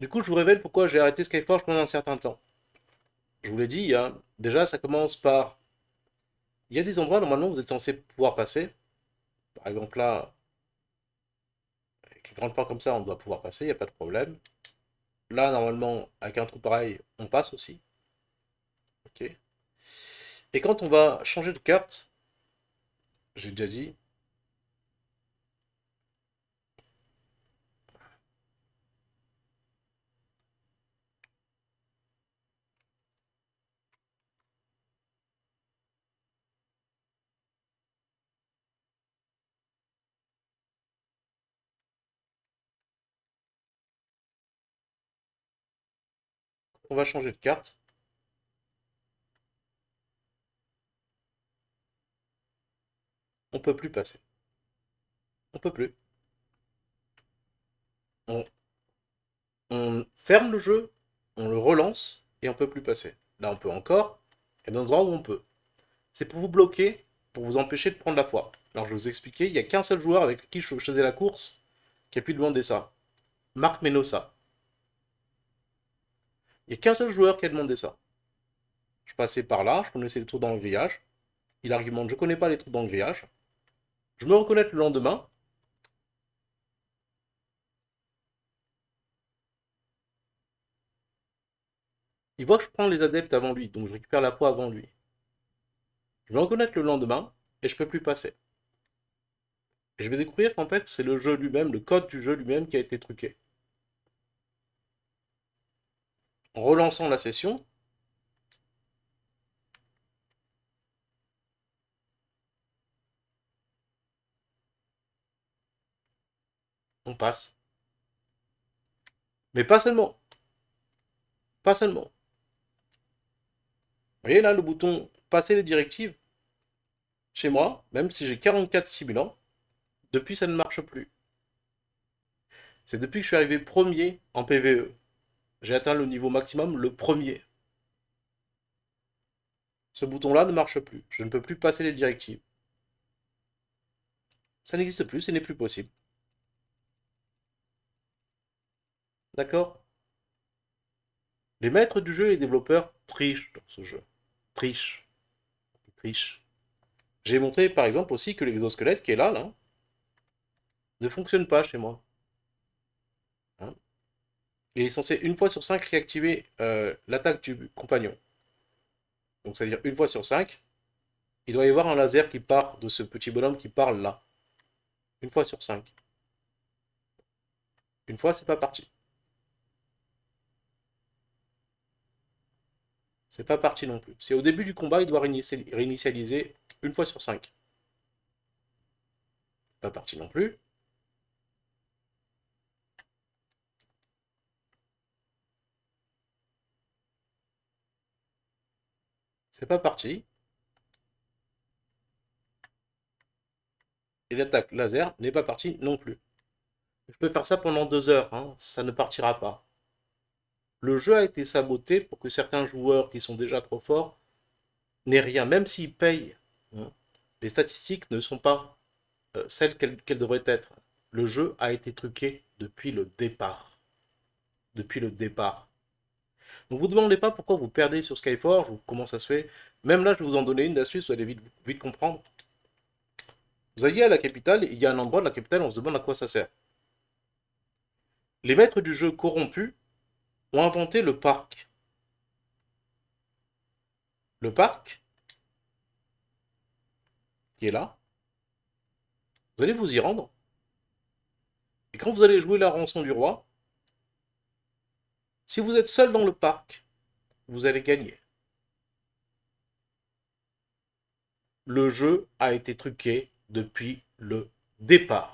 Du coup, je vous révèle pourquoi j'ai arrêté Skyforge pendant un certain temps. Je vous l'ai dit, hein. déjà, ça commence par... Il y a des endroits, normalement, vous êtes censé pouvoir passer. Par exemple, là, avec une grande part comme ça, on doit pouvoir passer, il n'y a pas de problème. Là, normalement, avec un trou pareil, on passe aussi. Ok. Et quand on va changer de carte, j'ai déjà dit, On va changer de carte. On peut plus passer. On peut plus. On, ferme le jeu, on le relance et on peut plus passer. Là, on peut encore. et dans a un où on peut. C'est pour vous bloquer, pour vous empêcher de prendre la foi. Alors, je vais vous expliquer, il n'y a qu'un seul joueur avec qui je faisais la course qui a pu demander ça. Marc Menosa. Il n'y a qu'un seul joueur qui a demandé ça. Je passais par là, je connaissais les trous dans le grillage. Il argumente, je connais pas les trous dans le grillage. Je me reconnais le lendemain. Il voit que je prends les adeptes avant lui, donc je récupère la peau avant lui. Je me reconnais le lendemain et je peux plus passer. Et je vais découvrir qu'en fait, c'est le jeu lui-même, le code du jeu lui-même qui a été truqué. relançant la session, on passe. Mais pas seulement. Pas seulement. Vous voyez là le bouton passer les directives chez moi, même si j'ai 44 simulants, depuis ça ne marche plus. C'est depuis que je suis arrivé premier en PVE j'ai atteint le niveau maximum le premier. Ce bouton-là ne marche plus. Je ne peux plus passer les directives. Ça n'existe plus, ce n'est plus possible. D'accord Les maîtres du jeu et les développeurs trichent dans ce jeu. Trichent. trichent. J'ai montré par exemple aussi que l'exosquelette qui est là, là, ne fonctionne pas chez moi il est censé une fois sur cinq, réactiver euh, l'attaque du compagnon. Donc c'est-à-dire une fois sur 5, il doit y avoir un laser qui part de ce petit bonhomme qui parle là. Une fois sur 5. Une fois, c'est pas parti. C'est pas parti non plus. C'est au début du combat, il doit réinitialiser une fois sur 5. Pas parti non plus. pas parti Et l'attaque laser n'est pas parti non plus. Je peux faire ça pendant deux heures, hein. ça ne partira pas. Le jeu a été saboté pour que certains joueurs qui sont déjà trop forts n'aient rien, même s'ils payent. Hein. Les statistiques ne sont pas euh, celles qu'elles devraient être. Le jeu a été truqué depuis le départ. Depuis le départ. Donc vous demandez pas pourquoi vous perdez sur Skyforge ou comment ça se fait. Même là, je vais vous en donner une d'astuce, vous allez vite, vite comprendre. Vous allez à la capitale, il y a un endroit de la capitale, on se demande à quoi ça sert. Les maîtres du jeu corrompus ont inventé le parc. Le parc, qui est là, vous allez vous y rendre. Et quand vous allez jouer la rançon du roi, si vous êtes seul dans le parc, vous allez gagner. Le jeu a été truqué depuis le départ.